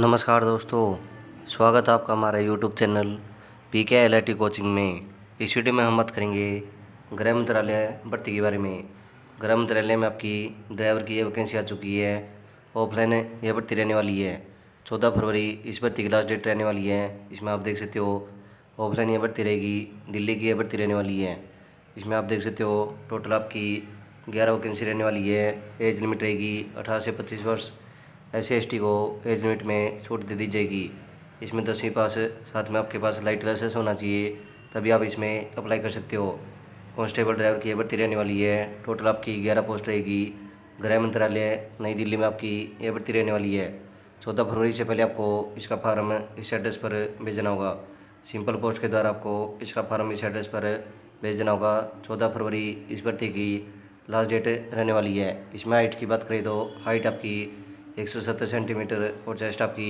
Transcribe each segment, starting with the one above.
नमस्कार दोस्तों स्वागत है आपका हमारे YouTube channel P K L coaching में इस वीडियो में हम बात करेंगे गृह मंत्रालय भर्ती के बारे में गृह मंत्रालय में आपकी ड्राइवर की ये वैकेंसी आ चुकी है ऑफलाइन यह भर्ती रहने वाली है चौदह फरवरी इस भर्ती की लास्ट डेट रहने वाली है इसमें आप देख सकते हो ऑफलाइन यह भर्ती रहेगी दिल्ली की यह भर्ती रहने वाली है इसमें आप देख सकते हो टोटल आपकी ग्यारह वैकेंसी रहने वाली है एज लिमिट रहेगी अठारह से पच्चीस वर्ष एस सी को एज लिमिट में छूट दे दी जाएगी इसमें दसवीं तो पास साथ में आपके पास लाइट लाइसेंस होना चाहिए तभी आप इसमें अप्लाई कर सकते हो कॉन्स्टेबल ड्राइवर की भर्ती रहने वाली है टोटल आपकी ग्यारह पोस्ट रहेगी गृह मंत्रालय नई दिल्ली में आपकी यह भर्ती रहने वाली है चौदह फरवरी से पहले आपको इसका फार्म इस एड्रेस पर भेजना होगा सिंपल पोस्ट के द्वारा आपको इसका फार्म इस एड्रेस पर भेज देना होगा चौदह फरवरी इस भर्ती की लास्ट डेट रहने वाली है इसमें हाइट की बात करें तो हाइट आपकी एक सौ सत्तर सेंटीमीटर और चेस्ट आपकी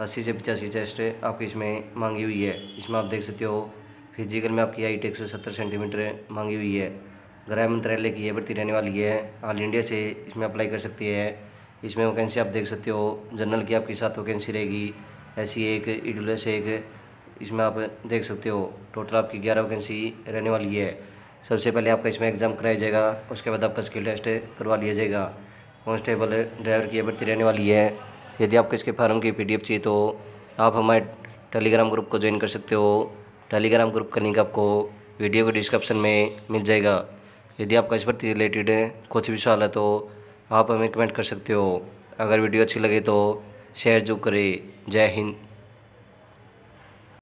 अस्सी से पचासी चेस्ट आपकी इसमें मांगी हुई है इसमें आप देख सकते हो फिजिकल में आपकी हाइट एक सौ सत्तर सेंटीमीटर मांगी हुई है गृह मंत्रालय की यह भर्ती रहने वाली है ऑल इंडिया से इसमें अप्लाई कर सकती है इसमें वैकेंसी आप देख सकते हो जनरल की आपकी सात वैकेंसी रहेगी ऐसी e एक इडुलस e एक इसमें आप देख सकते हो टोटल आपकी ग्यारह वैकेंसी रहने वाली है सबसे पहले आपका इसमें एग्ज़ाम कराया जाएगा उसके बाद आपका स्किल टेस्ट करवा लिया जाएगा कॉन्स्टेबल ड्राइवर की भर्ती रहने वाली है यदि आपको इसके फार्म की पी चाहिए तो आप हमारे टेलीग्राम ग्रुप को ज्वाइन कर सकते हो टेलीग्राम ग्रुप का लिंक आपको वीडियो के डिस्क्रिप्शन में मिल जाएगा यदि आपका इस भर्ती रिलेटेड कुछ भी सवाल है तो आप हमें कमेंट कर सकते हो अगर वीडियो अच्छी लगे तो शेयर जो करें जय हिंद